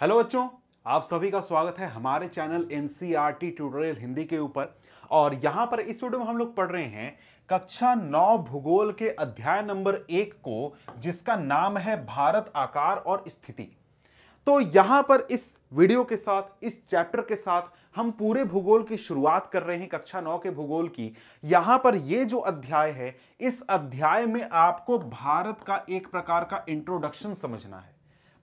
hello बच्चों आप सभी का स्वागत है हमारे channel N tutorial e Hindi के ऊपर और यहाँ पर इस वीडियो में हम लोग पढ़ रहे हैं कक्षा नौ भूगोल के अध्याय नंबर एक को जिसका नाम है भारत आकार और स्थिति तो यहाँ पर इस वीडियो के साथ इस चैप्टर के साथ हम पूरे भूगोल की शुरुआत कर रहे हैं कक्षा नौ के भूगोल की यहाँ पर ये जो अध्याय है इस अध्याय में आपको भारत का एक प्रकार का इंट्रोडक्शन समझना है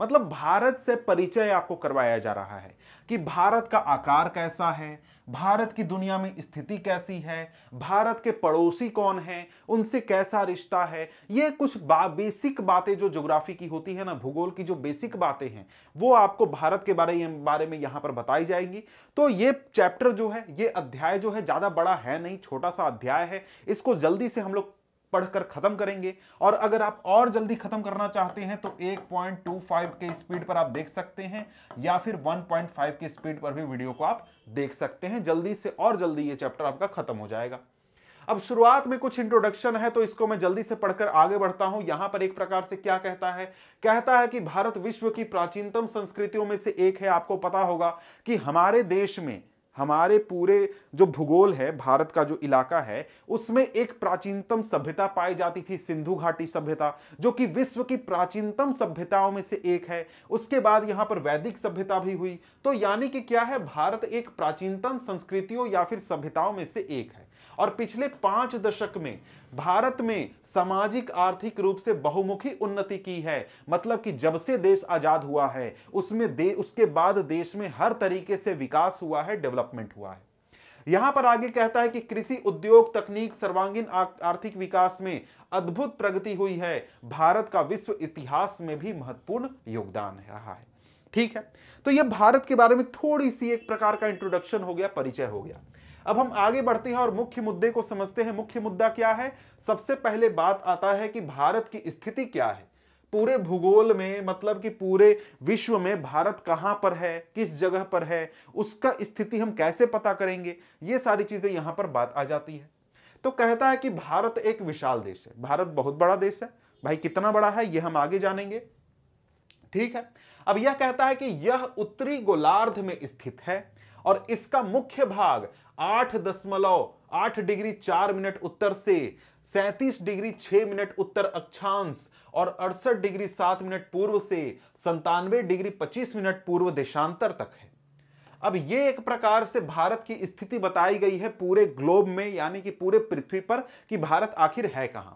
मतलब भारत से परिचय आपको करवाया जा रहा है कि भारत का आकार कैसा है भारत की दुनिया में स्थिति कैसी है भारत के पड़ोसी कौन है उनसे कैसा रिश्ता है ये कुछ बा, बेसिक बातें जो जोग्राफी की होती है ना भूगोल की जो बेसिक बातें हैं वो आपको भारत के बारे बारे में यहाँ पर बताई जाएंगी तो ये चैप्टर जो है ये अध्याय जो है ज़्यादा बड़ा है नहीं छोटा सा अध्याय है इसको जल्दी से हम लोग पढ़कर खत्म करेंगे और अगर आप और जल्दी खत्म करना चाहते हैं तो 1.25 के स्पीड पर आप देख सकते हैं या फिर 1.5 के स्पीड पर भी वीडियो को आप देख सकते हैं जल्दी से और जल्दी ये चैप्टर आपका खत्म हो जाएगा अब शुरुआत में कुछ इंट्रोडक्शन है तो इसको मैं जल्दी से पढ़कर आगे बढ़ता हूं यहां पर एक प्रकार से क्या कहता है कहता है कि भारत विश्व की प्राचीनतम संस्कृतियों में से एक है आपको पता होगा कि हमारे देश में हमारे पूरे जो भूगोल है भारत का जो इलाका है उसमें एक प्राचीनतम सभ्यता पाई जाती थी सिंधु घाटी सभ्यता जो कि विश्व की प्राचीनतम सभ्यताओं में से एक है उसके बाद यहाँ पर वैदिक सभ्यता भी हुई तो यानी कि क्या है भारत एक प्राचीनतम संस्कृतियों या फिर सभ्यताओं में से एक है और पिछले पांच दशक में भारत में सामाजिक आर्थिक रूप से बहुमुखी उन्नति की है मतलब कि जब से देश आजाद हुआ है उसमें दे उसके बाद देश में हर तरीके से विकास हुआ है डेवलपमेंट हुआ है यहां पर आगे कहता है कि कृषि उद्योग तकनीक सर्वांगीण आर्थिक विकास में अद्भुत प्रगति हुई है भारत का विश्व इतिहास में भी महत्वपूर्ण योगदान रहा है ठीक है तो यह भारत के बारे में थोड़ी सी एक प्रकार का इंट्रोडक्शन हो गया परिचय हो गया अब हम आगे बढ़ते हैं और मुख्य मुद्दे को समझते हैं मुख्य मुद्दा क्या है सबसे पहले बात आता है कि भारत की स्थिति क्या है पूरे भूगोल में मतलब कि पूरे विश्व में भारत कहां पर है किस जगह पर है उसका स्थिति हम कैसे पता करेंगे ये सारी चीजें यहां पर बात आ जाती है तो कहता है कि भारत एक विशाल देश है भारत बहुत बड़ा देश है भाई कितना बड़ा है ये हम आगे जानेंगे ठीक है अब यह कहता है कि यह उत्तरी गोलार्ध में स्थित है और इसका मुख्य भाग आठ दशमलव आठ डिग्री चार मिनट उत्तर से सैंतीस डिग्री छह मिनट उत्तर अक्षांश और अड़सठ डिग्री सात मिनट पूर्व से संतानवे डिग्री पच्चीस मिनट पूर्व देशांतर तक है अब ये एक प्रकार से भारत की स्थिति बताई गई है पूरे ग्लोब में यानी कि पूरे पृथ्वी पर कि भारत आखिर है कहां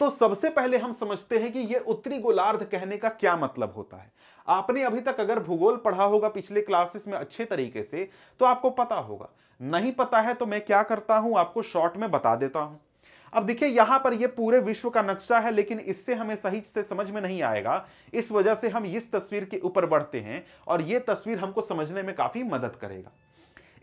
तो सबसे पहले हम समझते हैं कि यह उत्तरी गोलार्ध कहने का क्या मतलब होता है आपने अभी तक अगर भूगोल पढ़ा होगा पिछले क्लासेस में अच्छे तरीके से तो आपको पता होगा नहीं पता है तो मैं क्या करता हूं आपको शॉर्ट में बता देता हूं अब देखिए यहां पर यह पूरे विश्व का नक्शा है लेकिन इससे हमें सही से समझ में नहीं आएगा इस वजह से हम इस तस्वीर के ऊपर बढ़ते हैं और यह तस्वीर हमको समझने में काफी मदद करेगा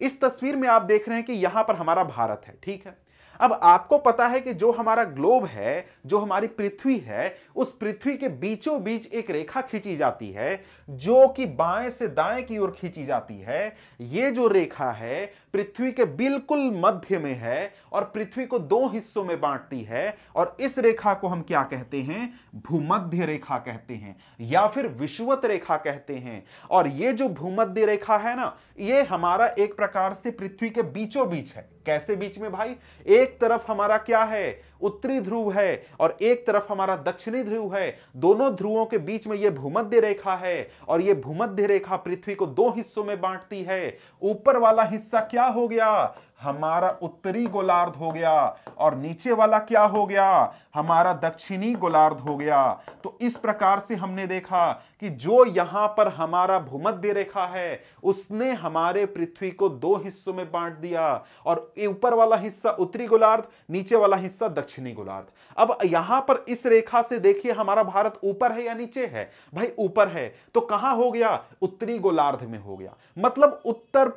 इस तस्वीर में आप देख रहे हैं कि यहां पर हमारा भारत है ठीक है अब आपको पता है कि जो हमारा ग्लोब है जो हमारी पृथ्वी है उस पृथ्वी के बीचों बीच एक रेखा खींची जाती है जो कि बाएं से दाएं की ओर खींची जाती है ये जो रेखा है पृथ्वी के बिल्कुल मध्य में है और पृथ्वी को दो हिस्सों में बांटती है और इस रेखा को हम क्या कहते हैं भूमध्य रेखा कहते हैं या फिर विश्वत रेखा कहते हैं और ये जो भूमध्य रेखा है ना ये हमारा एक प्रकार से पृथ्वी के बीचों बीच है कैसे बीच में भाई एक तरफ हमारा क्या है उत्तरी ध्रुव है और एक तरफ हमारा दक्षिणी ध्रुव है दोनों ध्रुवों के बीच में यह भूमध्य रेखा है और यह भूमध्य रेखा पृथ्वी को दो हिस्सों में बांटती है ऊपर वाला हिस्सा क्या हो गया हमारा उत्तरी गोलार्ध हो गया और नीचे वाला क्या हो गया हमारा दक्षिणी गोलार्ध हो गया तो इस प्रकार से हमने देखा कि जो यहां पर हमारा भूमध्य रेखा है उसने हमारे पृथ्वी को दो हिस्सों में बांट दिया और ऊपर वाला हिस्सा उत्तरी गोलार्ध नीचे वाला हिस्सा दक्षिणी गोलार्ध अब यहां पर इस रेखा से देखिए हमारा भारत ऊपर है या नीचे है भाई ऊपर है तो कहां हो गया उत्तरी गोलार्ध में हो गया मतलब उत्तर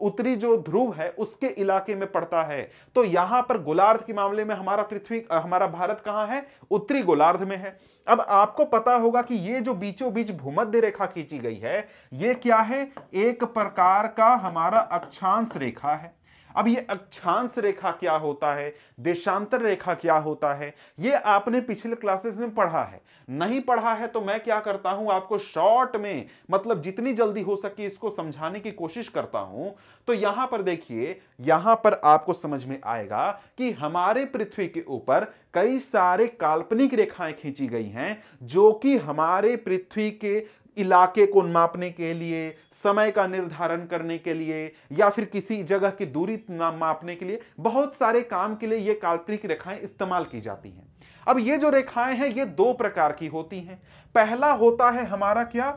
उत्तरी जो ध्रुव है उसके इलाके में पड़ता है तो यहां पर गोलार्ध के मामले में हमारा पृथ्वी हमारा भारत कहां है उत्तरी गोलार्ध में है अब आपको पता होगा कि ये जो बीचों बीच भूमध्य रेखा खींची गई है ये क्या है एक प्रकार का हमारा अक्षांश रेखा है अब ये अक्षांश रेखा क्या होता है देशांतर रेखा क्या होता है ये आपने पिछले क्लासेस में पढ़ा है नहीं पढ़ा है तो मैं क्या करता हूं आपको शॉर्ट में मतलब जितनी जल्दी हो सके इसको समझाने की कोशिश करता हूं तो यहां पर देखिए यहां पर आपको समझ में आएगा कि हमारे पृथ्वी के ऊपर कई सारे काल्पनिक रेखाएं खींची गई हैं जो कि हमारे पृथ्वी के इलाके को मापने के लिए समय का निर्धारण करने के लिए या फिर किसी जगह की दूरी मापने के लिए बहुत सारे काम के लिए ये काल्पनिक रेखाएं इस्तेमाल की जाती हैं अब ये जो रेखाएं हैं ये दो प्रकार की होती हैं पहला होता है हमारा क्या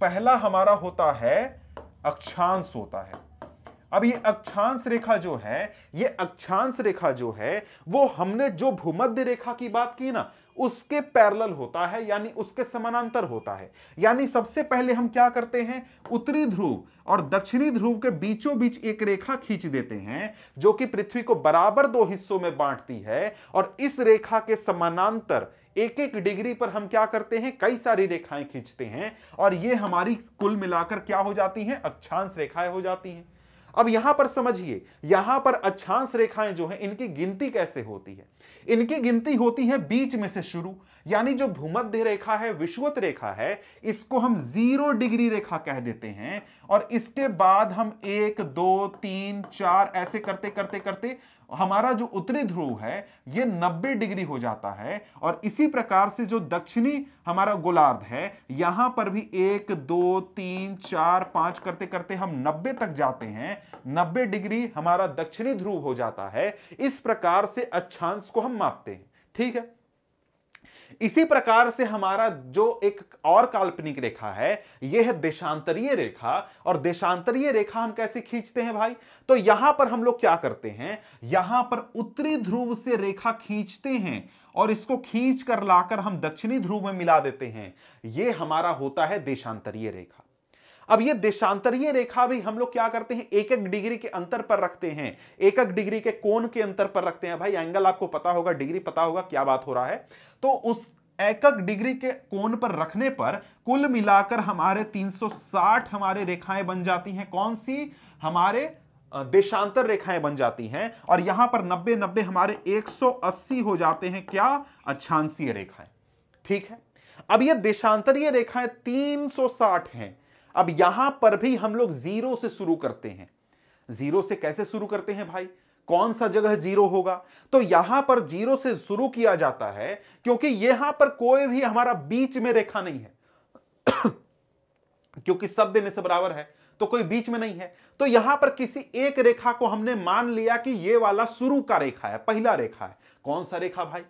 पहला हमारा होता है अक्षांश होता है अब ये अक्षांश रेखा जो है ये अक्षांश रेखा जो है वो हमने जो भूमध्य रेखा की बात की ना उसके पैरल होता है यानी उसके समानांतर होता है यानी सबसे पहले हम क्या करते हैं उत्तरी ध्रुव और दक्षिणी ध्रुव के बीचों बीच एक रेखा खींच देते हैं जो कि पृथ्वी को बराबर दो हिस्सों में बांटती है और इस रेखा के समानांतर एक एक डिग्री पर हम क्या करते हैं कई सारी रेखाएं खींचते हैं और ये हमारी कुल मिलाकर क्या हो जाती हैं अक्षांश रेखाएं हो जाती हैं अब यहां पर समझिए यहां पर अच्छांश रेखाएं जो है इनकी गिनती कैसे होती है इनकी गिनती होती है बीच में से शुरू यानी जो भूमध्य रेखा है विश्वत रेखा है इसको हम जीरो डिग्री रेखा कह देते हैं और इसके बाद हम एक दो तीन चार ऐसे करते करते करते हमारा जो उत्तरी ध्रुव है ये 90 डिग्री हो जाता है और इसी प्रकार से जो दक्षिणी हमारा गोलार्ध है यहां पर भी एक दो तीन चार पांच करते करते हम 90 तक जाते हैं 90 डिग्री हमारा दक्षिणी ध्रुव हो जाता है इस प्रकार से अच्छांश को हम मापते हैं ठीक है इसी प्रकार से हमारा जो एक और काल्पनिक रेखा है यह है देशांतरीय रेखा और देशांतरीय रेखा हम कैसे खींचते हैं भाई तो यहां पर हम लोग क्या करते हैं यहां पर उत्तरी ध्रुव से रेखा खींचते हैं और इसको खींच कर लाकर हम दक्षिणी ध्रुव में मिला देते हैं यह हमारा होता है देशांतरीय रेखा अब ये देशांतरीय रेखा भी हम लोग क्या करते हैं एक एक डिग्री के अंतर पर रखते हैं एक एक डिग्री के कोण के अंतर पर रखते हैं भाई एंगल आपको पता होगा डिग्री पता होगा क्या बात हो रहा है तो उस एकक डिग्री के कोण पर रखने पर कुल मिलाकर हमारे 360 हमारे रेखाएं बन जाती हैं कौन सी हमारे देशांतर रेखाएं बन जाती हैं और यहां पर 90 90 हमारे 180 हो जाते हैं क्या अच्छांसीय रेखाएं ठीक है अब ये देशांतरीय रेखाएं 360 हैं अब यहां पर भी हम लोग जीरो से शुरू करते हैं जीरो से कैसे शुरू करते हैं भाई कौन सा जगह जीरो होगा तो यहां पर जीरो से शुरू किया जाता है क्योंकि यहां पर कोई भी हमारा बीच में रेखा नहीं है क्योंकि सब देने से बराबर है तो कोई बीच में नहीं है तो यहां पर किसी एक रेखा को हमने मान लिया कि ये वाला शुरू का रेखा है पहला रेखा है कौन सा रेखा भाई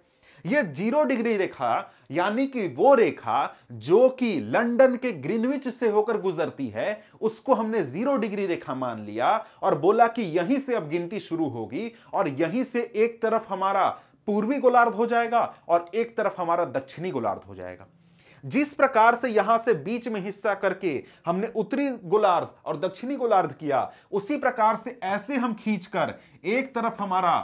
ये जीरो डिग्री रेखा यानी कि वो रेखा जो कि लंदन के ग्रीनविच से होकर गुजरती है उसको हमने जीरो डिग्री रेखा मान लिया और बोला कि यहीं से अब गिनती शुरू होगी और यहीं से एक तरफ हमारा पूर्वी गोलार्ध हो जाएगा और एक तरफ हमारा दक्षिणी गोलार्ध हो जाएगा जिस प्रकार से यहां से बीच में हिस्सा करके हमने उत्तरी गोलार्ध और दक्षिणी गोलार्ध किया उसी प्रकार से ऐसे हम खींचकर एक तरफ हमारा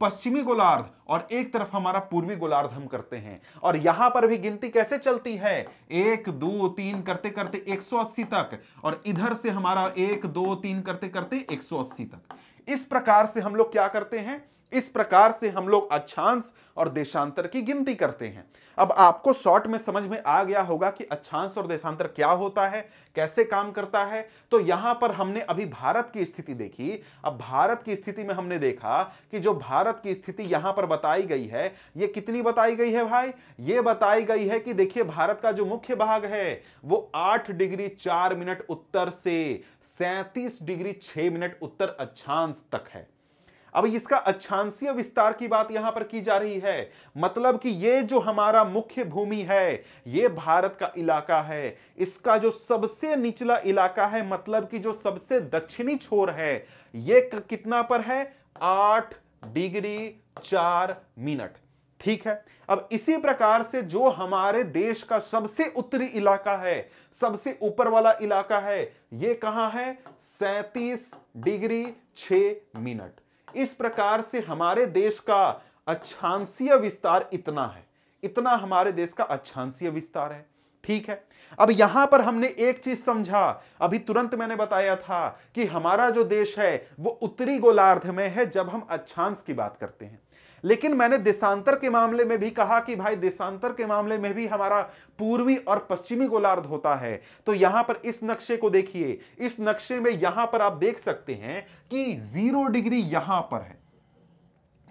पश्चिमी गोलार्ध और एक तरफ हमारा पूर्वी गोलार्ध हम करते हैं और यहां पर भी गिनती कैसे चलती है एक दो तीन करते करते 180 तक और इधर से हमारा एक दो तीन करते करते 180 तक इस प्रकार से हम लोग क्या करते हैं इस प्रकार से हम लोग अच्छांश और देशांतर की गिनती करते हैं अब आपको शॉर्ट में समझ में आ गया होगा कि अच्छांश और देशांतर क्या होता है कैसे काम करता है तो यहां पर हमने अभी भारत की स्थिति देखी अब भारत की स्थिति में हमने देखा कि जो भारत की स्थिति यहां पर बताई गई है ये कितनी बताई गई है भाई ये बताई गई है कि देखिए भारत का जो मुख्य भाग है वो आठ डिग्री चार मिनट उत्तर से सैंतीस डिग्री छह मिनट उत्तर अच्छांश तक है अब इसका अच्छांसीय विस्तार की बात यहां पर की जा रही है मतलब कि ये जो हमारा मुख्य भूमि है ये भारत का इलाका है इसका जो सबसे निचला इलाका है मतलब कि जो सबसे दक्षिणी छोर है ये कितना पर है आठ डिग्री चार मिनट ठीक है अब इसी प्रकार से जो हमारे देश का सबसे उत्तरी इलाका है सबसे ऊपर वाला इलाका है यह कहां है सैतीस डिग्री छ मिनट इस प्रकार से हमारे देश का अच्छांसीय विस्तार इतना है इतना हमारे देश का अच्छांसीय विस्तार है ठीक है अब यहां पर हमने एक चीज समझा अभी तुरंत मैंने बताया था कि हमारा जो देश है वो उत्तरी गोलार्ध में है जब हम अच्छांश की बात करते हैं लेकिन मैंने देशांतर के मामले में भी कहा कि भाई देशांतर के मामले में भी हमारा पूर्वी और पश्चिमी गोलार्ध होता है तो यहां पर इस नक्शे को देखिए इस नक्शे में यहां पर आप देख सकते हैं कि जीरो डिग्री यहां पर है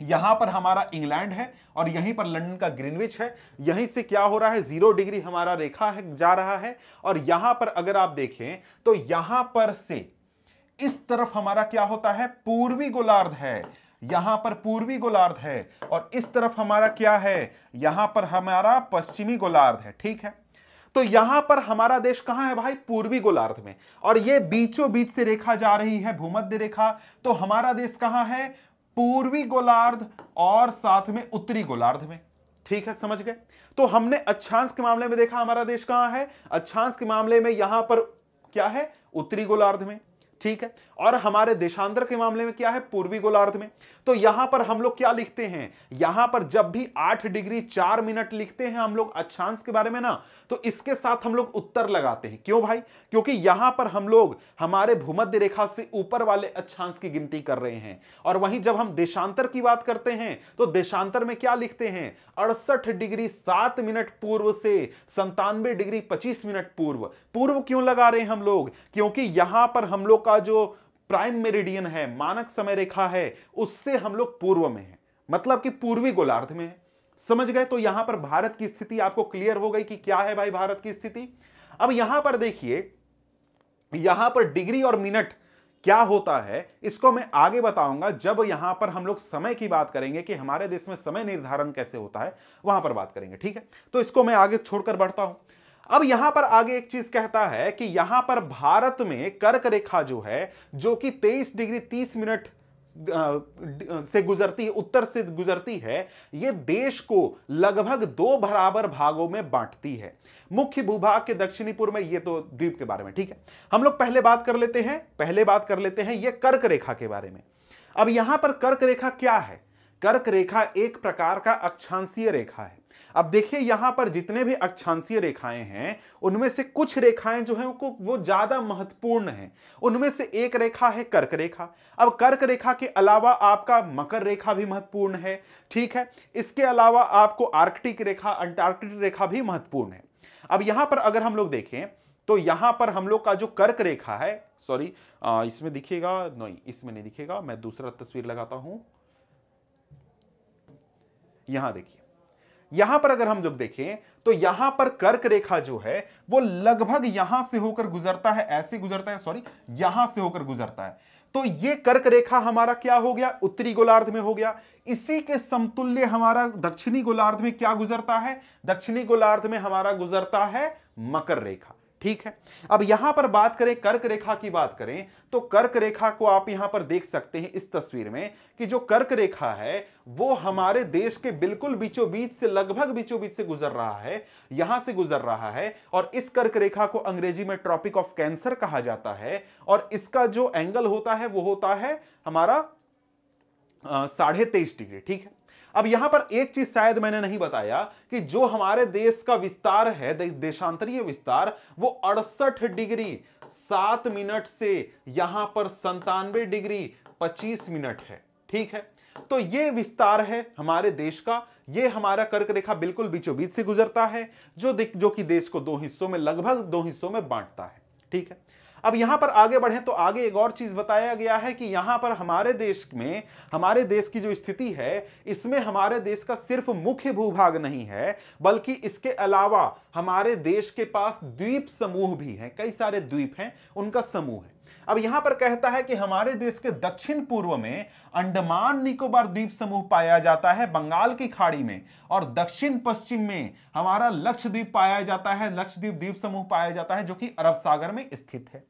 यहां पर हमारा इंग्लैंड है और यहीं पर लंदन का ग्रीनविच है यहीं से क्या हो रहा है जीरो डिग्री हमारा रेखा है जा रहा है और यहां पर अगर आप देखें तो यहां पर से इस तरफ हमारा क्या होता है पूर्वी गोलार्ध है यहां पर पूर्वी गोलार्ध है और इस तरफ हमारा क्या है यहां पर हमारा पश्चिमी गोलार्ध है ठीक है तो यहां पर हमारा देश कहां है भाई पूर्वी गोलार्ध में और ये बीचों बीच से रेखा जा रही है भूमध्य रेखा तो हमारा देश कहां है पूर्वी गोलार्ध और साथ में उत्तरी गोलार्ध में ठीक है समझ गए तो हमने अच्छांश के मामले में देखा हमारा देश कहां है अच्छांश के मामले में यहां पर क्या है उत्तरी गोलार्ध में ठीक है और हमारे देशांतर के मामले में क्या है पूर्वी गोलार्ध में तो यहां पर हम लोग क्या लिखते हैं यहां पर जब भी आठ डिग्री चार मिनट लिखते हैं हम लोग अक्षांश के बारे में ना तो इसके साथ हम लोग उत्तर लगाते हैं क्यों भाई क्योंकि यहां पर हम लोग हमारे भूमध्य रेखा से ऊपर वाले अक्षांश की गिनती कर रहे हैं और वहीं जब हम देशांतर की बात करते हैं तो देशांतर में क्या लिखते हैं अड़सठ डिग्री सात मिनट पूर्व से संतानवे डिग्री पच्चीस मिनट पूर्व पूर्व क्यों लगा रहे हैं हम लोग क्योंकि यहां पर हम लोग का का जो प्राइम मेरिडियन है मानक समय रेखा है उससे हम लोग पूर्व में है मतलब कि पूर्वी गोलार्ध में है समझ गए तो यहां पर भारत की स्थिति आपको क्लियर हो गई कि क्या है भाई भारत की स्थिति अब यहां पर देखिए यहां पर डिग्री और मिनट क्या होता है इसको मैं आगे बताऊंगा जब यहां पर हम लोग समय की बात करेंगे कि हमारे देश में समय निर्धारण कैसे होता है वहां पर बात करेंगे ठीक है तो इसको मैं आगे छोड़कर बढ़ता हूं अब यहां पर आगे एक चीज कहता है कि यहां पर भारत में कर्क रेखा जो है जो कि 23 डिग्री 30 मिनट से गुजरती है उत्तर से गुजरती है यह देश को लगभग दो बराबर भागों में बांटती है मुख्य भूभाग के दक्षिणी पूर्व में यह तो द्वीप के बारे में ठीक है हम लोग पहले बात कर लेते हैं पहले बात कर लेते हैं यह कर्क रेखा के बारे में अब यहां पर कर्क रेखा क्या है कर्क रेखा एक प्रकार का अक्षांशीय रेखा है अब देखिए यहां पर जितने भी अक्षांशीय रेखाएं हैं उनमें से कुछ रेखाएं जो है वो, वो ज्यादा महत्वपूर्ण है उनमें से एक रेखा है कर्क रेखा अब कर्क रेखा के अलावा आपका मकर रेखा भी महत्वपूर्ण है ठीक है इसके अलावा आपको आर्कटिक रेखा अंटार्कटिक रेखा भी महत्वपूर्ण है अब यहां पर अगर हम लोग देखें तो यहां पर हम लोग का जो कर्क रेखा है सॉरी इसमें दिखेगा नहीं इसमें नहीं दिखेगा मैं दूसरा तस्वीर लगाता हूं यहां देखिए यहां पर अगर हम लोग देखें तो यहां पर कर्क रेखा जो है वो लगभग यहां से होकर गुजरता है ऐसे गुजरता है सॉरी यहां से होकर गुजरता है तो ये कर्क रेखा हमारा क्या हो गया उत्तरी गोलार्ध में हो गया इसी के समतुल्य हमारा दक्षिणी गोलार्ध में क्या गुजरता है दक्षिणी गोलार्ध में हमारा गुजरता है मकर रेखा ठीक है अब यहां पर बात करें कर्क रेखा की बात करें तो कर्क रेखा को आप यहां पर देख सकते हैं इस तस्वीर में कि जो कर्क रेखा है वो हमारे देश के बिल्कुल बीचों बीच से लगभग बीचों बीच से गुजर रहा है यहां से गुजर रहा है और इस कर्क रेखा को अंग्रेजी में ट्रॉपिक ऑफ कैंसर कहा जाता है और इसका जो एंगल होता है वो होता है हमारा साढ़े तेईस डिग्री ठीक है अब यहां पर एक चीज शायद मैंने नहीं बताया कि जो हमारे देश का विस्तार है देशांतरीय विस्तार वो अड़सठ डिग्री सात मिनट से यहां पर संतानवे डिग्री पच्चीस मिनट है ठीक है तो ये विस्तार है हमारे देश का ये हमारा कर्क रेखा बिल्कुल बीचों बीच से गुजरता है जो जो कि देश को दो हिस्सों में लगभग दो हिस्सों में बांटता है ठीक है अब यहां पर आगे बढ़े तो आगे एक और चीज बताया गया है कि यहां पर हमारे देश में हमारे देश की जो स्थिति है इसमें हमारे देश का सिर्फ मुख्य भूभाग नहीं है बल्कि इसके अलावा हमारे देश के पास द्वीप समूह भी हैं कई सारे द्वीप हैं उनका समूह है अब यहां पर कहता है कि हमारे देश के दक्षिण पूर्व में अंडमान निकोबार द्वीप समूह पाया जाता है बंगाल की खाड़ी में और दक्षिण पश्चिम में हमारा लक्षद्वीप पाया जाता है लक्षद्वीप द्वीप समूह पाया जाता है जो कि अरब सागर में स्थित है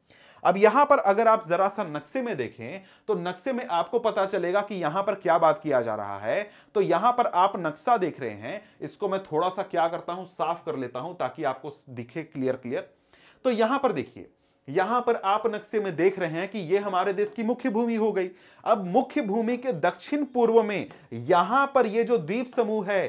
अब यहां पर अगर आप जरा सा नक्शे में देखें तो नक्शे में आपको पता चलेगा कि यहां पर क्या बात किया जा रहा है तो यहां पर आप नक्शा देख रहे हैं इसको मैं थोड़ा सा क्या करता हूं साफ कर लेता हूं ताकि आपको दिखे क्लियर क्लियर तो यहां पर देखिए यहां पर आप नक्शे में देख रहे हैं कि यह हमारे देश की मुख्य भूमि हो गई अब मुख्य भूमि के दक्षिण पूर्व में यहां पर यह जो द्वीप समूह है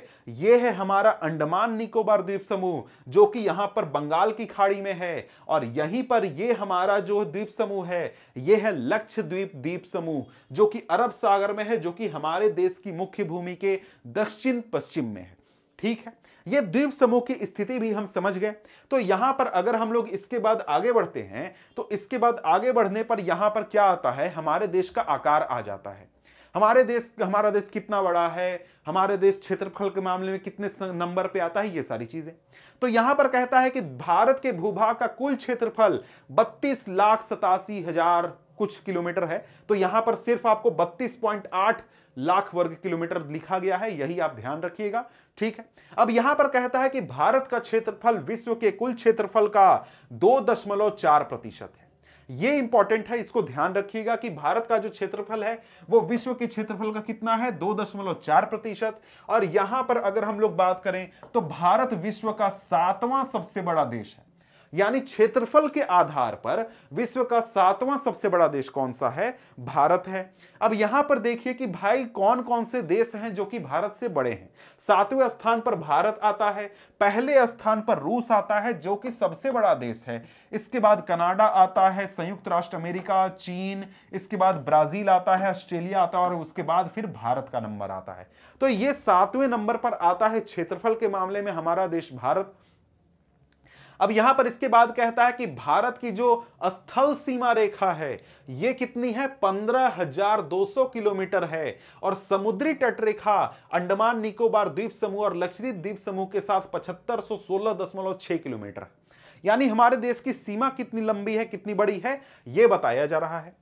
यह है हमारा अंडमान निकोबार द्वीप समूह जो कि यहां पर बंगाल की खाड़ी में है और यहीं पर यह हमारा जो द्वीप समूह है यह है लक्षद्वीप द्वीप समूह जो कि अरब सागर में है जो कि हमारे देश की मुख्य भूमि के दक्षिण पश्चिम में है ठीक है ये द्वीप समूह की स्थिति भी हम समझ गए तो यहां पर अगर हम लोग इसके बाद आगे बढ़ते हैं तो इसके बाद आगे बढ़ने पर यहां पर क्या आता है हमारे देश का आकार आ जाता है हमारे देश हमारा देश कितना बड़ा है हमारे देश क्षेत्रफल के मामले में कितने नंबर पे आता है ये सारी चीजें तो यहां पर कहता है कि भारत के भूभाग का कुल क्षेत्रफल बत्तीस लाख सतासी हजार कुछ किलोमीटर है तो यहां पर सिर्फ आपको 32.8 लाख वर्ग किलोमीटर लिखा गया है यही आप ध्यान रखिएगा ठीक है अब यहां पर कहता है कि भारत का क्षेत्रफल विश्व के कुल क्षेत्रफल का दो दशमलव चार प्रतिशत है ये इंपॉर्टेंट है इसको ध्यान रखिएगा कि भारत का जो क्षेत्रफल है वो विश्व के क्षेत्रफल का कितना है दो दशमलव चार प्रतिशत और यहां पर अगर हम लोग बात करें तो भारत विश्व का सातवां सबसे बड़ा देश है यानी क्षेत्रफल के आधार पर विश्व का सातवां सबसे बड़ा देश कौन सा है भारत है अब यहां पर देखिए कि भाई कौन कौन से देश हैं जो कि भारत से बड़े हैं सातवें स्थान पर भारत आता है पहले स्थान पर रूस आता है जो कि सबसे बड़ा देश है इसके बाद कनाडा आता है संयुक्त राष्ट्र अमेरिका चीन इसके बाद ब्राजील आता है ऑस्ट्रेलिया आता है और उसके बाद फिर भारत का नंबर आता है तो ये सातवें नंबर पर आता है क्षेत्रफल के मामले में हमारा देश भारत अब यहां पर इसके बाद कहता है कि भारत की जो स्थल सीमा रेखा है यह कितनी है पंद्रह हजार दो सौ किलोमीटर है और समुद्री तट रेखा अंडमान निकोबार द्वीप समूह और लक्षद्वीप द्वीप समूह के साथ पचहत्तर सौ सोलह दशमलव छह किलोमीटर यानी हमारे देश की सीमा कितनी लंबी है कितनी बड़ी है यह बताया जा रहा है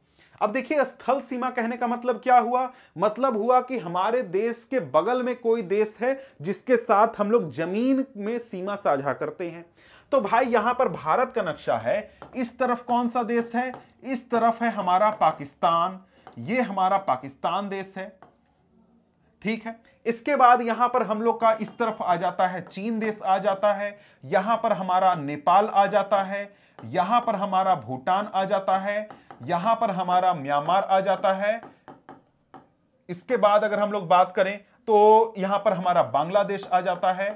अब देखिए स्थल सीमा कहने का मतलब क्या हुआ मतलब हुआ कि हमारे देश के बगल में कोई देश है जिसके साथ हम लोग जमीन में सीमा साझा करते हैं तो भाई यहां पर भारत का नक्शा है इस तरफ कौन सा देश है इस तरफ है हमारा पाकिस्तान ये हमारा पाकिस्तान देश है ठीक है इसके बाद यहां पर हम लोग का इस तरफ आ जाता है चीन देश आ जाता है यहां पर हमारा नेपाल आ जाता है यहां पर हमारा भूटान आ जाता है यहां पर हमारा म्यांमार आ जाता है इसके बाद अगर हम लोग बात करें तो यहां पर हमारा बांग्लादेश आ जाता है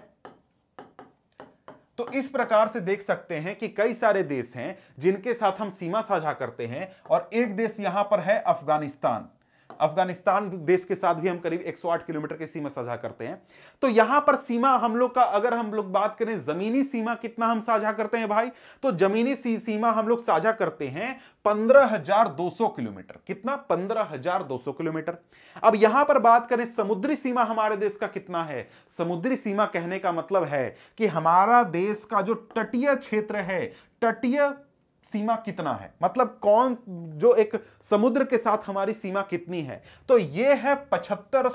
तो इस प्रकार से देख सकते हैं कि कई सारे देश हैं जिनके साथ हम सीमा साझा करते हैं और एक देश यहां पर है अफगानिस्तान अफगानिस्तान देश के साथ भी हम करीब 108 किलोमीटर की सीमा साझा करते हैं तो यहां पर सीमा हम लोग का अगर हम लोग बात करें जमीनी सीमा कितना हम साझा करते हैं भाई तो जमीनी सी, सीमा हम लोग साझा करते हैं 15,200 किलोमीटर कितना 15,200 किलोमीटर अब यहां पर बात करें समुद्री सीमा हमारे देश का कितना है समुद्री सीमा कहने का मतलब है कि हमारा देश का जो तटीय क्षेत्र है तटीय सीमा कितना है मतलब कौन जो एक समुद्र के साथ हमारी सीमा कितनी है तो यह है पचहत्तर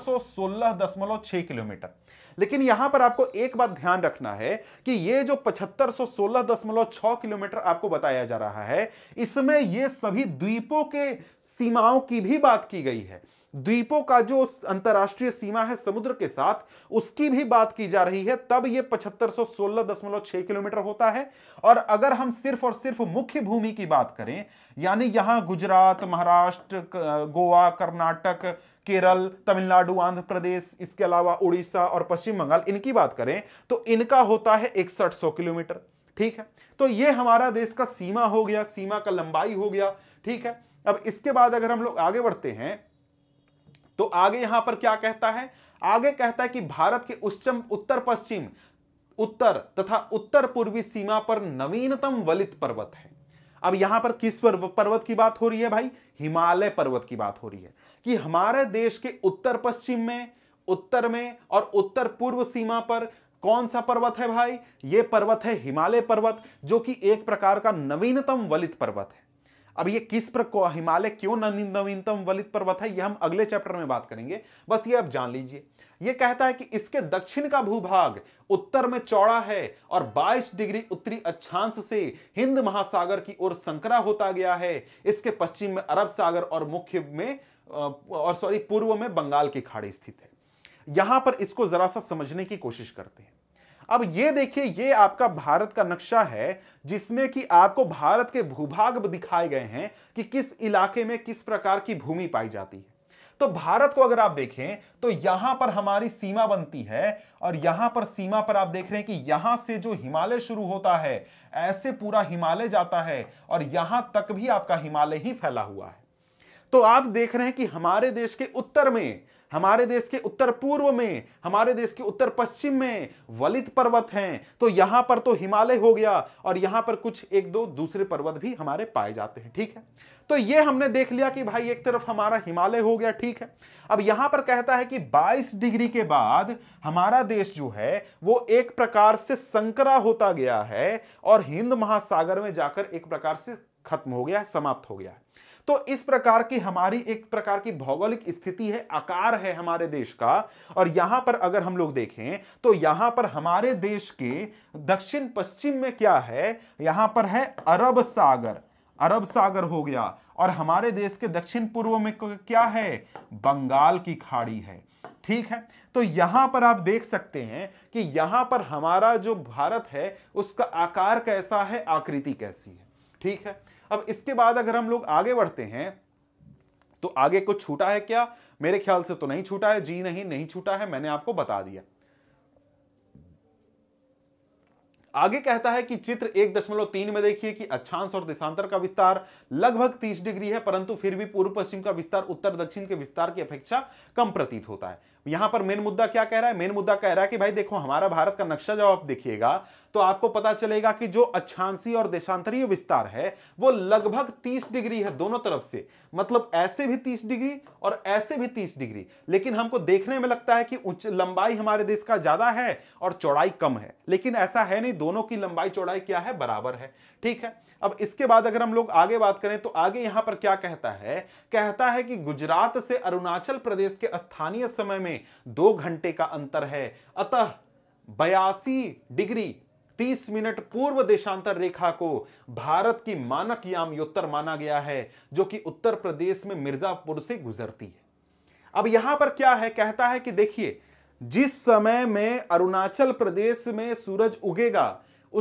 किलोमीटर लेकिन यहां पर आपको एक बात ध्यान रखना है कि ये जो पचहत्तर किलोमीटर आपको बताया जा रहा है इसमें ये सभी द्वीपों के सीमाओं की भी बात की गई है द्वीपों का जो अंतरराष्ट्रीय सीमा है समुद्र के साथ उसकी भी बात की जा रही है तब यह पचहत्तर किलोमीटर होता है और अगर हम सिर्फ और सिर्फ मुख्य भूमि की बात करें यानी यहां गुजरात महाराष्ट्र गोवा कर्नाटक केरल तमिलनाडु आंध्र प्रदेश इसके अलावा उड़ीसा और पश्चिम बंगाल इनकी बात करें तो इनका होता है इकसठ किलोमीटर ठीक है तो ये हमारा देश का सीमा हो गया सीमा का लंबाई हो गया ठीक है अब इसके बाद अगर हम लोग आगे बढ़ते हैं तो आगे यहां पर क्या कहता है आगे कहता है कि भारत के उच्चम उत्तर पश्चिम उत्तर तथा उत्तर पूर्वी सीमा पर नवीनतम वलित पर्वत है अब यहां पर किस पर्वत की बात हो रही है भाई हिमालय पर्वत की बात हो रही है कि हमारे देश के उत्तर पश्चिम में उत्तर में और उत्तर पूर्व सीमा पर कौन सा पर्वत है भाई ये पर्वत है हिमालय पर्वत जो कि एक प्रकार का नवीनतम वलित पर्वत है अब ये किस पर हिमालय क्यों नवीनतम वलित पर्वत है ये हम अगले चैप्टर में बात करेंगे बस ये आप जान लीजिए ये कहता है कि इसके दक्षिण का भूभाग उत्तर में चौड़ा है और 22 डिग्री उत्तरी अक्षांश से हिंद महासागर की ओर संकरा होता गया है इसके पश्चिम में अरब सागर और मुख्य में और सॉरी पूर्व में बंगाल की खाड़ी स्थित है यहां पर इसको जरा सा समझने की कोशिश करते हैं अब ये देखिए ये आपका भारत का नक्शा है जिसमें कि आपको भारत के भूभाग दिखाए गए हैं कि किस इलाके में किस प्रकार की भूमि पाई जाती है तो भारत को अगर आप देखें तो यहां पर हमारी सीमा बनती है और यहां पर सीमा पर आप देख रहे हैं कि यहां से जो हिमालय शुरू होता है ऐसे पूरा हिमालय जाता है और यहां तक भी आपका हिमालय ही फैला हुआ है तो आप देख रहे हैं कि हमारे देश के उत्तर में हमारे देश के उत्तर पूर्व में हमारे देश के उत्तर पश्चिम में वलित पर्वत हैं तो यहां पर तो हिमालय हो गया और यहां पर कुछ एक दो दूसरे पर्वत भी हमारे पाए जाते हैं ठीक है तो ये हमने देख लिया कि भाई एक तरफ हमारा हिमालय हो गया ठीक है अब यहां पर कहता है कि 22 डिग्री के बाद हमारा देश जो है वो एक प्रकार से संकरा होता गया है और हिंद महासागर में जाकर एक प्रकार से खत्म हो गया समाप्त हो गया है तो इस प्रकार की हमारी एक प्रकार की भौगोलिक स्थिति है आकार है हमारे देश का और यहां पर अगर हम लोग देखें तो यहां पर हमारे देश के दक्षिण पश्चिम में क्या है यहां पर है अरब सागर अरब सागर हो गया और हमारे देश के दक्षिण पूर्व में क्या है बंगाल की खाड़ी है ठीक है तो यहां पर आप देख सकते हैं कि यहां पर हमारा जो भारत है उसका आकार कैसा है आकृति कैसी है ठीक है अब इसके बाद अगर हम लोग आगे बढ़ते हैं तो आगे कुछ छूटा है क्या मेरे ख्याल से तो नहीं छूटा है जी नहीं नहीं छूटा है मैंने आपको बता दिया आगे कहता है कि चित्र एक दशमलव तीन में देखिए कि अच्छांश और देशांतर का विस्तार लगभग तीस डिग्री है परंतु फिर भी पूर्व पश्चिम का विस्तार उत्तर दक्षिण के विस्तार की अपेक्षा कम प्रतीत होता है यहां पर मेन मुद्दा क्या कह रहा है मेन मुद्दा कह रहा है कि भाई देखो हमारा भारत का नक्शा जब आप देखिएगा तो आपको पता चलेगा कि जो अच्छांसी और देशांतरीय विस्तार है वो लगभग 30 डिग्री है दोनों तरफ से मतलब ऐसे भी 30 डिग्री और ऐसे भी 30 डिग्री लेकिन हमको देखने में लगता है कि उच्च लंबाई हमारे देश का ज्यादा है और चौड़ाई कम है लेकिन ऐसा है नहीं दोनों की लंबाई चौड़ाई क्या है बराबर है ठीक है अब इसके बाद अगर हम लोग आगे बात करें तो आगे यहां पर क्या कहता है कहता है कि गुजरात से अरुणाचल प्रदेश के स्थानीय समय में में दो घंटे का अंतर है अतः बयासी डिग्री 30 मिनट पूर्व देशांतर रेखा को भारत की मानक योत्तर माना गया है जो कि उत्तर प्रदेश में मिर्जापुर से गुजरती है अब यहां पर क्या है कहता है कि देखिए जिस समय में अरुणाचल प्रदेश में सूरज उगेगा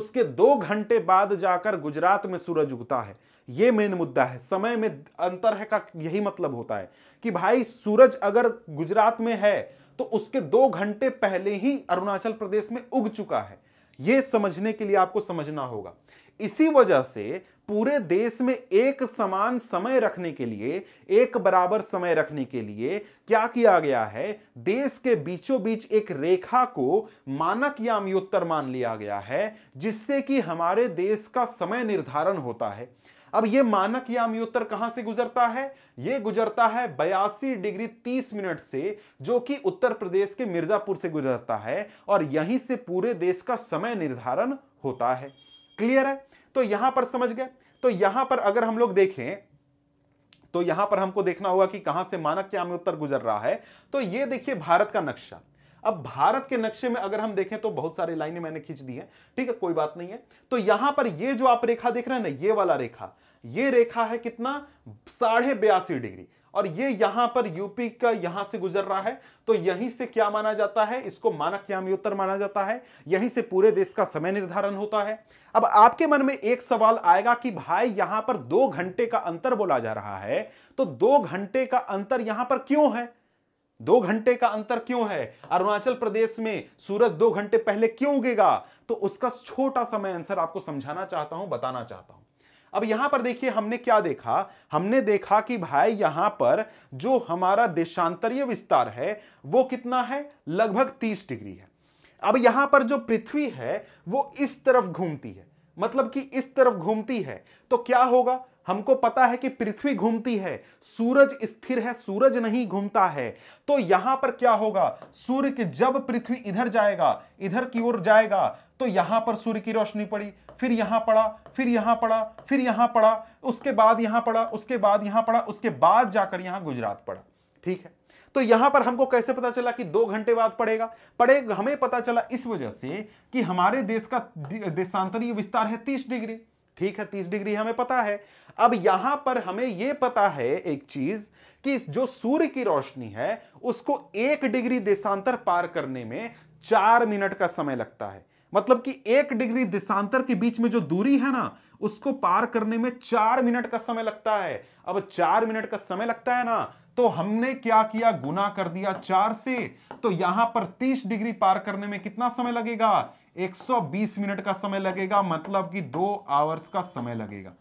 उसके दो घंटे बाद जाकर गुजरात में सूरज उगता है ये मेन मुद्दा है समय में अंतर है का यही मतलब होता है कि भाई सूरज अगर गुजरात में है तो उसके दो घंटे पहले ही अरुणाचल प्रदेश में उग चुका है यह समझने के लिए आपको समझना होगा इसी वजह से पूरे देश में एक समान समय रखने के लिए एक बराबर समय रखने के लिए क्या किया गया है देश के बीचों बीच एक रेखा को मानक या मान लिया गया है जिससे कि हमारे देश का समय निर्धारण होता है अब ये मानक यामियोत्तर कहां से गुजरता है ये गुजरता है बयासी डिग्री तीस मिनट से जो कि उत्तर प्रदेश के मिर्जापुर से गुजरता है और यहीं से पूरे देश का समय निर्धारण होता है क्लियर है तो यहां पर समझ गए तो यहां पर अगर हम लोग देखें तो यहां पर हमको देखना होगा कि कहां से मानक याम्योत्तर गुजर रहा है तो ये देखिए भारत का नक्शा अब भारत के नक्शे में अगर हम देखें तो बहुत सारी लाइनें मैंने खींच दी हैं ठीक है कोई बात नहीं है तो यहां पर ये जो आप रेखा देख रहे हैं ना ये वाला रेखा ये रेखा है कितना साढ़े बयासी डिग्री और ये यहां पर यूपी का यहां से गुजर रहा है तो यहीं से क्या माना जाता है इसको मानक यामयोत्तर माना जाता है यहीं से पूरे देश का समय निर्धारण होता है अब आपके मन में एक सवाल आएगा कि भाई यहां पर दो घंटे का अंतर बोला जा रहा है तो दो घंटे का अंतर यहां पर क्यों है दो घंटे का अंतर क्यों है अरुणाचल प्रदेश में सूरज दो घंटे पहले क्यों उगेगा तो उसका छोटा सा मैं आंसर आपको समझाना चाहता हूं बताना चाहता हूं अब यहां पर देखिए हमने क्या देखा हमने देखा कि भाई यहां पर जो हमारा देशांतरीय विस्तार है वो कितना है लगभग तीस डिग्री है अब यहां पर जो पृथ्वी है वो इस तरफ घूमती है मतलब कि इस तरफ घूमती है तो क्या होगा हमको पता है कि पृथ्वी घूमती है सूरज स्थिर है सूरज नहीं घूमता है तो यहां पर क्या होगा सूर्य की जब पृथ्वी इधर जाएगा इधर की ओर जाएगा तो यहां पर सूर्य की रोशनी पड़ी फिर यहां पड़ा फिर यहां पड़ा फिर यहां पड़ा उसके बाद यहां पड़ा उसके बाद यहां पड़ा उसके बाद जाकर यहां गुजरात पड़ा ठीक है तो यहां पर हमको कैसे पता चला कि दो घंटे बाद पड़ेगा पड़ेगा हमें पता चला इस वजह से कि हमारे देश का देशांतरीय विस्तार है तीस डिग्री ठीक है तीस डिग्री हमें पता है अब यहां पर हमें यह पता है एक चीज कि जो सूर्य की रोशनी है उसको एक डिग्री देशांतर पार करने में चार मिनट का समय लगता है मतलब कि एक डिग्री देशांतर के बीच में जो दूरी है ना उसको पार करने में चार मिनट का समय लगता है अब चार मिनट का समय लगता है ना तो हमने क्या किया गुना कर दिया चार से तो यहां पर तीस डिग्री पार करने में कितना समय लगेगा 120 मिनट का समय लगेगा मतलब कि दो आवर्स का समय लगेगा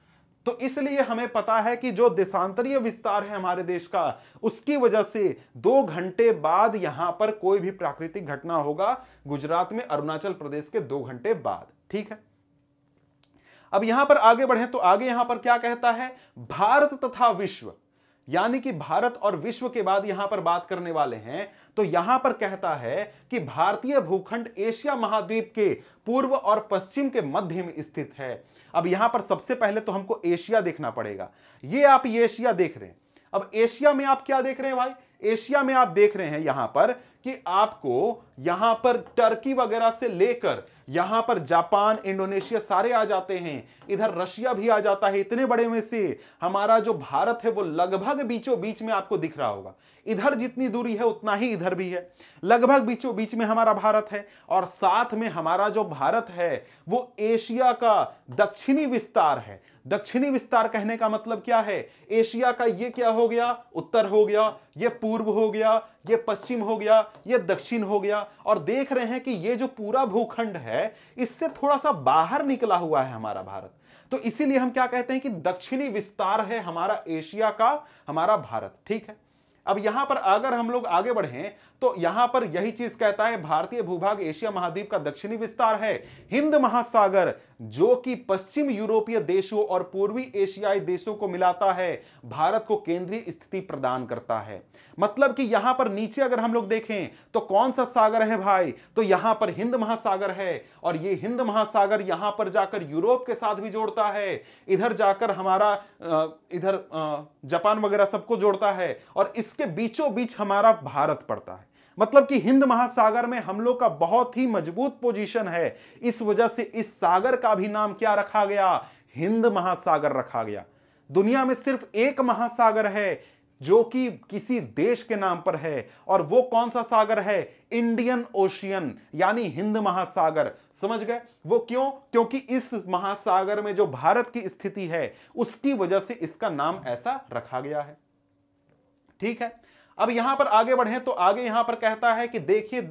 तो इसलिए हमें पता है कि जो देशांतरीय विस्तार है हमारे देश का उसकी वजह से दो घंटे बाद यहां पर कोई भी प्राकृतिक घटना होगा गुजरात में अरुणाचल प्रदेश के दो घंटे बाद ठीक है अब यहां पर आगे बढ़े तो आगे यहां पर क्या कहता है भारत तथा विश्व यानी कि भारत और विश्व के बाद यहां पर बात करने वाले हैं तो यहां पर कहता है कि भारतीय भूखंड एशिया महाद्वीप के पूर्व और पश्चिम के मध्य में स्थित है अब यहां पर सबसे पहले तो हमको एशिया देखना पड़ेगा ये आप ये एशिया देख रहे हैं अब एशिया में आप क्या देख रहे हैं भाई एशिया में आप देख रहे हैं यहां पर कि आपको यहां पर टर्की वगैरह से लेकर यहां पर जापान इंडोनेशिया सारे आ जाते हैं इधर रशिया भी आ जाता है इतने बड़े में से हमारा जो भारत है वो लगभग बीचों बीच में आपको दिख रहा होगा इधर जितनी दूरी है उतना ही इधर भी है लगभग बीचों बीच में हमारा भारत है और साथ में हमारा जो भारत है वो एशिया का दक्षिणी विस्तार है दक्षिणी विस्तार कहने का मतलब क्या है एशिया का ये क्या हो गया उत्तर हो गया ये पूर्व हो गया ये पश्चिम हो गया ये दक्षिण हो गया और देख रहे हैं कि ये जो पूरा भूखंड है इससे थोड़ा सा बाहर निकला हुआ है हमारा भारत तो इसीलिए हम क्या कहते हैं कि दक्षिणी विस्तार है हमारा एशिया का हमारा भारत ठीक है अब यहां पर अगर हम लोग आगे बढ़े तो यहां पर यही चीज कहता है भारतीय भूभाग एशिया महाद्वीप का दक्षिणी विस्तार है हिंद महासागर जो कि पश्चिम यूरोपीय देशों और पूर्वी एशियाई देशों को मिलाता है भारत को केंद्रीय स्थिति प्रदान करता है मतलब कि यहां पर नीचे अगर हम लोग देखें तो कौन सा सागर है भाई तो यहां पर हिंद महासागर है और ये हिंद महासागर यहां पर जाकर यूरोप के साथ भी जोड़ता है इधर जाकर हमारा इधर जापान वगैरह सबको जोड़ता है और इसके बीचों बीच हमारा भारत पड़ता है मतलब कि हिंद महासागर में हम लोग का बहुत ही मजबूत पोजीशन है इस वजह से इस सागर का भी नाम क्या रखा गया हिंद महासागर रखा गया दुनिया में सिर्फ एक महासागर है जो कि किसी देश के नाम पर है और वो कौन सा सागर है इंडियन ओशियन यानी हिंद महासागर समझ गए वो क्यों क्योंकि इस महासागर में जो भारत की स्थिति है उसकी वजह से इसका नाम ऐसा रखा गया है ठीक है अब यहां पर आगे बढ़े तो आगे यहां पर कहता है कि देखिए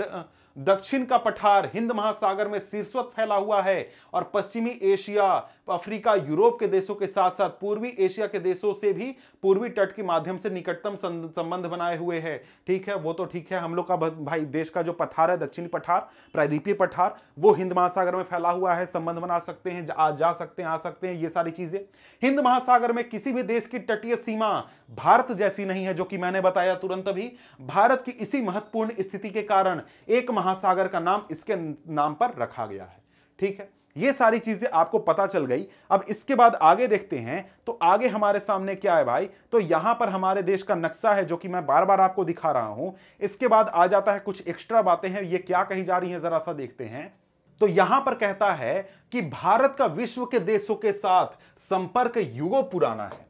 दक्षिण का पठार हिंद महासागर में शीर्षवत फैला हुआ है और पश्चिमी एशिया अफ्रीका यूरोप के देशों के साथ साथ पूर्वी एशिया के देशों से भी पूर्वी तट के माध्यम से निकटतम संबंध बनाए हुए है ठीक है वो तो ठीक है हम लोग का भाई देश का जो पठार है दक्षिणी पठार प्रायद्वीपीय पठार वो हिंद महासागर में फैला हुआ है संबंध बना सकते हैं जा, जा सकते हैं आ सकते हैं ये सारी चीजें हिंद महासागर में किसी भी देश की तटीय सीमा भारत जैसी नहीं है जो कि मैंने बताया तुरंत अभी भारत की इसी महत्वपूर्ण स्थिति के कारण एक महासागर का नाम इसके नाम पर रखा गया है ठीक है ये सारी चीजें आपको पता चल गई अब इसके बाद आगे देखते हैं तो आगे हमारे सामने क्या है भाई तो यहां पर हमारे देश का नक्शा है जो कि मैं बार बार आपको दिखा रहा हूं इसके बाद आ जाता है कुछ एक्स्ट्रा बातें हैं ये क्या कही जा रही है जरा सा देखते हैं तो यहां पर कहता है कि भारत का विश्व के देशों के साथ संपर्क युगो पुराना है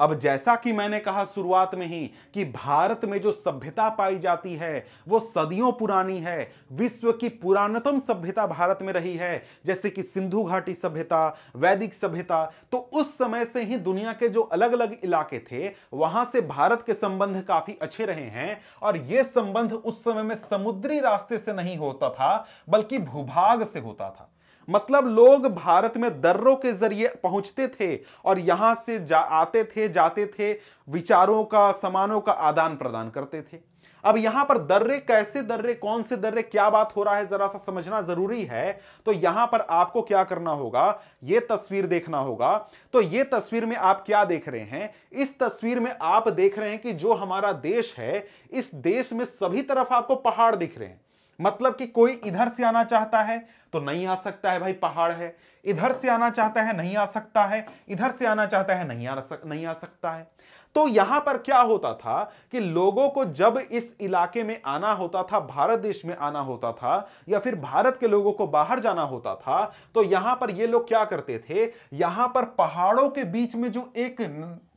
अब जैसा कि मैंने कहा शुरुआत में ही कि भारत में जो सभ्यता पाई जाती है वो सदियों पुरानी है विश्व की पुरानतम सभ्यता भारत में रही है जैसे कि सिंधु घाटी सभ्यता वैदिक सभ्यता तो उस समय से ही दुनिया के जो अलग अलग इलाके थे वहां से भारत के संबंध काफी अच्छे रहे हैं और ये संबंध उस समय में समुद्री रास्ते से नहीं होता था बल्कि भूभाग से होता था मतलब लोग भारत में दर्रों के जरिए पहुंचते थे और यहां से जा आते थे जाते थे विचारों का सामानों का आदान प्रदान करते थे अब यहां पर दर्रे कैसे दर्रे कौन से दर्रे क्या बात हो रहा है जरा सा समझना जरूरी है तो यहां पर आपको क्या करना होगा यह तस्वीर देखना होगा तो यह तस्वीर में आप क्या देख रहे हैं इस तस्वीर में आप देख रहे हैं कि जो हमारा देश है इस देश में सभी तरफ आपको पहाड़ दिख रहे हैं मतलब कि कोई इधर से आना चाहता है तो नहीं आ सकता है भाई पहाड़ है इधर से आना चाहता है नहीं आ सकता है इधर से आना चाहता है नहीं आ सक, नहीं आ सकता है तो यहां पर क्या होता था कि लोगों को जब इस इलाके में आना होता था भारत देश में आना होता था या फिर भारत के लोगों को बाहर जाना होता था तो यहां पर ये लोग क्या करते थे यहां पर पहाड़ों के बीच में जो एक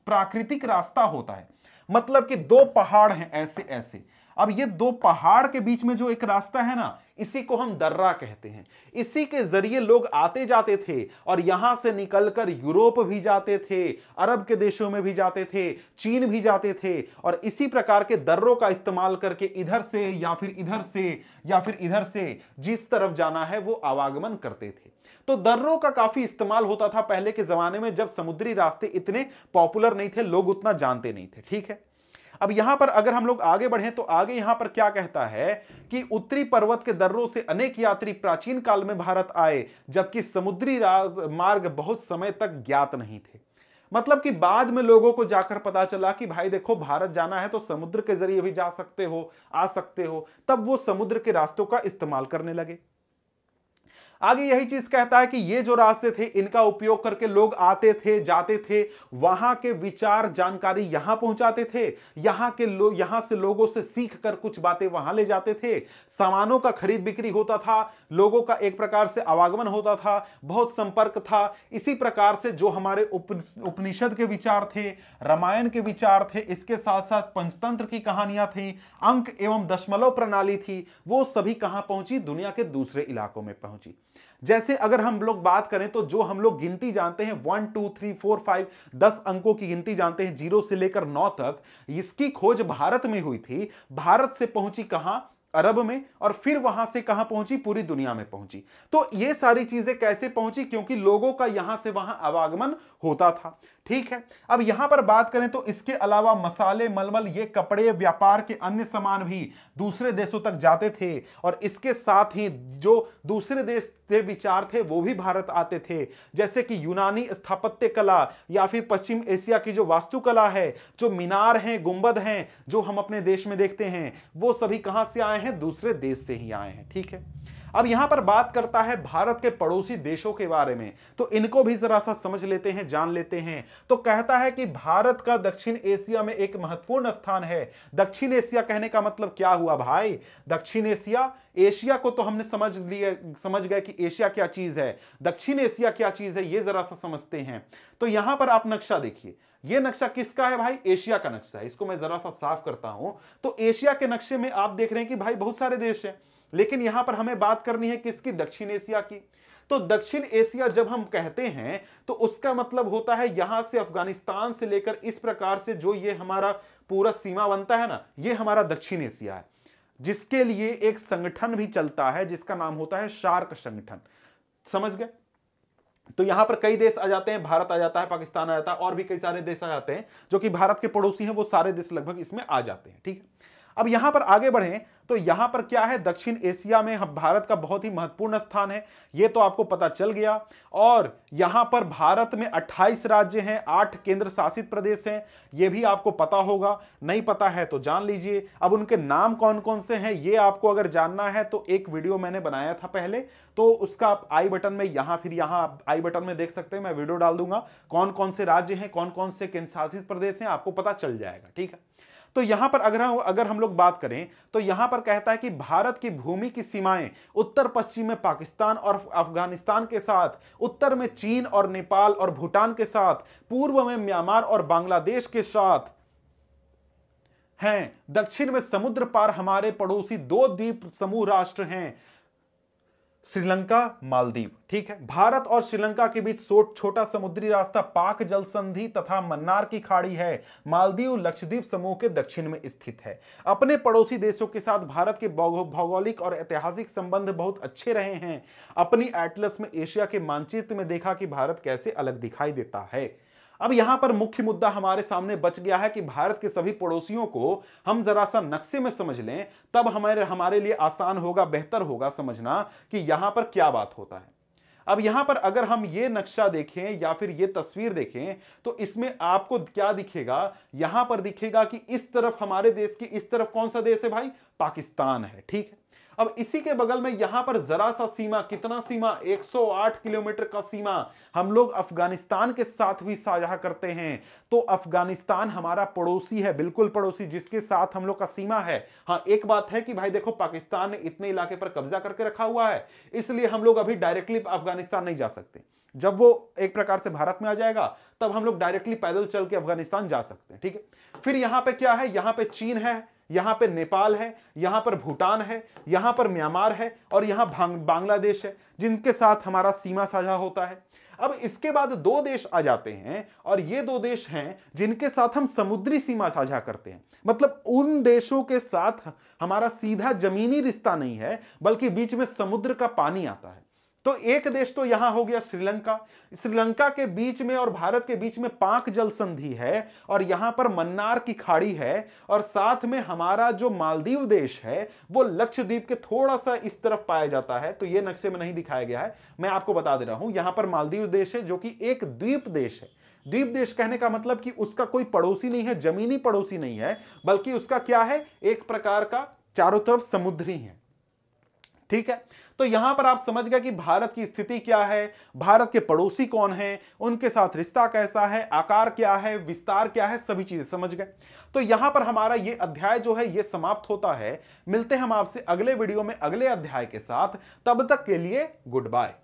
प्राकृतिक रास्ता होता है मतलब कि दो पहाड़ हैं ऐसे ऐसे अब ये दो पहाड़ के बीच में जो एक रास्ता है ना इसी को हम दर्रा कहते हैं इसी के जरिए लोग आते जाते थे और यहां से निकलकर यूरोप भी जाते थे अरब के देशों में भी जाते थे चीन भी जाते थे और इसी प्रकार के दर्रों का इस्तेमाल करके इधर से या फिर इधर से या फिर इधर से जिस तरफ जाना है वो आवागमन करते थे तो दर्रों का काफी इस्तेमाल होता था पहले के जमाने में जब समुद्री रास्ते इतने पॉपुलर नहीं थे लोग उतना जानते नहीं थे ठीक है अब यहां पर अगर हम लोग आगे बढ़े तो आगे यहां पर क्या कहता है कि उत्तरी पर्वत के दर्रों से अनेक यात्री प्राचीन काल में भारत आए जबकि समुद्री मार्ग बहुत समय तक ज्ञात नहीं थे मतलब कि बाद में लोगों को जाकर पता चला कि भाई देखो भारत जाना है तो समुद्र के जरिए भी जा सकते हो आ सकते हो तब वो समुद्र के रास्तों का इस्तेमाल करने लगे आगे यही चीज कहता है कि ये जो रास्ते थे इनका उपयोग करके लोग आते थे जाते थे वहां के विचार जानकारी यहां पहुंचाते थे यहां के लोग यहां से लोगों से सीख कर कुछ बातें वहां ले जाते थे सामानों का खरीद बिक्री होता था लोगों का एक प्रकार से आवागमन होता था बहुत संपर्क था इसी प्रकार से जो हमारे उपनिषद के विचार थे रामायण के विचार थे इसके साथ साथ पंचतंत्र की कहानियां थी अंक एवं दशमलव प्रणाली थी वो सभी कहां पहुंची दुनिया के दूसरे इलाकों में पहुंची जैसे अगर हम लोग बात करें तो जो हम लोग गिनती जानते हैं one two three four five दस अंकों की गिनती जानते हैं जीरो से लेकर नौ तक इसकी खोज भारत में हुई थी भारत से पहुंची कहां अरब में और फिर वहां से कहां पहुंची पूरी दुनिया में पहुंची तो ये सारी चीजें कैसे पहुंची क्योंकि लोगों का यहां से वहां आवागमन होता था ठीक है अब यहां पर बात करें तो इसके अलावा मसाले मलमल ये कपड़े व्यापार के अन्य सामान भी दूसरे देशों तक जाते थे और इसके साथ ही जो दूसरे देश के विचार थे वो भी भारत आते थे जैसे कि यूनानी स्थापत्य कला या फिर पश्चिम एशिया की जो वास्तुकला है जो मीनार हैं गुंबद हैं जो हम अपने देश में देखते हैं वो सभी कहां से आए हैं दूसरे देश से ही आए हैं ठीक है अब यहां पर बात करता है भारत के पड़ोसी देशों के बारे में तो इनको भी जरा सा समझ लेते हैं जान लेते हैं तो कहता है कि भारत का दक्षिण एशिया में एक महत्वपूर्ण स्थान है दक्षिण एशिया कहने का मतलब क्या हुआ भाई दक्षिण एशिया एशिया को तो हमने समझ लिए समझ गए कि एशिया क्या चीज है दक्षिण एशिया क्या चीज है ये जरा सा समझते हैं तो यहां पर आप नक्शा देखिए ये नक्शा किसका है भाई एशिया का नक्शा है इसको मैं जरा सा साफ करता हूं तो एशिया के नक्शे में आप देख रहे हैं कि भाई बहुत सारे देश हैं लेकिन यहां पर हमें बात करनी है किसकी दक्षिण एशिया की तो दक्षिण एशिया जब हम कहते हैं तो उसका मतलब होता है यहां से अफगानिस्तान से लेकर इस प्रकार से जो ये हमारा पूरा सीमा बनता है ना ये हमारा दक्षिण एशिया है जिसके लिए एक संगठन भी चलता है जिसका नाम होता है शार्क संगठन समझ गए तो यहां पर कई देश आ जाते हैं भारत आ जाता है पाकिस्तान आ जाता है और भी कई सारे देश आ जाते हैं जो कि भारत के पड़ोसी हैं वो सारे देश लगभग इसमें आ जाते हैं ठीक है अब यहां पर आगे बढ़े तो यहां पर क्या है दक्षिण एशिया में भारत का बहुत ही महत्वपूर्ण स्थान है यह तो आपको पता चल गया और यहां पर भारत में 28 राज्य हैं आठ केंद्र शासित प्रदेश हैं यह भी आपको पता होगा नहीं पता है तो जान लीजिए अब उनके नाम कौन कौन से हैं ये आपको अगर जानना है तो एक वीडियो मैंने बनाया था पहले तो उसका आप आई बटन में यहां फिर यहां आई बटन में देख सकते हैं मैं वीडियो डाल दूंगा कौन कौन से राज्य हैं कौन कौन से केंद्र शासित प्रदेश हैं आपको पता चल जाएगा ठीक है तो यहां पर अगर अगर हम लोग बात करें तो यहां पर कहता है कि भारत की भूमि की सीमाएं उत्तर पश्चिम में पाकिस्तान और अफगानिस्तान के साथ उत्तर में चीन और नेपाल और भूटान के साथ पूर्व में म्यांमार और बांग्लादेश के साथ हैं दक्षिण में समुद्र पार हमारे पड़ोसी दो द्वीप समूह राष्ट्र हैं श्रीलंका मालदीव ठीक है भारत और श्रीलंका के बीच छोटा समुद्री रास्ता पाक जल संधि तथा मन्नार की खाड़ी है मालदीव लक्षद्वीप समूह के दक्षिण में स्थित है अपने पड़ोसी देशों के साथ भारत के भौगोलिक और ऐतिहासिक संबंध बहुत अच्छे रहे हैं अपनी एटलस में एशिया के मानचित्र में देखा कि भारत कैसे अलग दिखाई देता है अब यहां पर मुख्य मुद्दा हमारे सामने बच गया है कि भारत के सभी पड़ोसियों को हम जरा सा नक्शे में समझ लें तब हमारे हमारे लिए आसान होगा बेहतर होगा समझना कि यहां पर क्या बात होता है अब यहां पर अगर हम ये नक्शा देखें या फिर ये तस्वीर देखें तो इसमें आपको क्या दिखेगा यहां पर दिखेगा कि इस तरफ हमारे देश की इस तरफ कौन सा देश है भाई पाकिस्तान है ठीक है अब इसी के बगल में यहां पर जरा सा सीमा कितना सीमा 108 किलोमीटर का सीमा हम लोग अफगानिस्तान के साथ भी साझा करते हैं तो अफगानिस्तान हमारा पड़ोसी है बिल्कुल पड़ोसी जिसके साथ हम लोग का सीमा है हाँ एक बात है कि भाई देखो पाकिस्तान ने इतने इलाके पर कब्जा करके रखा हुआ है इसलिए हम लोग अभी डायरेक्टली अफगानिस्तान नहीं जा सकते जब वो एक प्रकार से भारत में आ जाएगा तब हम लोग डायरेक्टली पैदल चल के अफगानिस्तान जा सकते हैं ठीक है फिर यहां पे क्या है यहां पे चीन है यहाँ पर नेपाल है यहाँ पर भूटान है यहाँ पर म्यांमार है और यहाँ बांग्लादेश है जिनके साथ हमारा सीमा साझा होता है अब इसके बाद दो देश आ जाते हैं और ये दो देश हैं जिनके साथ हम समुद्री सीमा साझा करते हैं मतलब उन देशों के साथ हमारा सीधा जमीनी रिश्ता नहीं है बल्कि बीच में समुद्र का पानी आता है तो एक देश तो यहां हो गया श्रीलंका श्रीलंका के बीच में और भारत के बीच में पाक जल संधि है और यहां पर मन्नार की खाड़ी है और साथ में हमारा जो मालदीव देश है वो लक्षद्वीप के थोड़ा सा इस तरफ पाया जाता है तो ये नक्शे में नहीं दिखाया गया है मैं आपको बता दे रहा हूं यहां पर मालदीव देश है जो कि एक द्वीप देश है द्वीप देश कहने का मतलब कि उसका कोई पड़ोसी नहीं है जमीनी पड़ोसी नहीं है बल्कि उसका क्या है एक प्रकार का चारों तरफ समुद्री है ठीक है तो यहां पर आप समझ गए कि भारत की स्थिति क्या है भारत के पड़ोसी कौन है उनके साथ रिश्ता कैसा है आकार क्या है विस्तार क्या है सभी चीजें समझ गए तो यहां पर हमारा ये अध्याय जो है ये समाप्त होता है मिलते हम आपसे अगले वीडियो में अगले अध्याय के साथ तब तक के लिए गुड बाय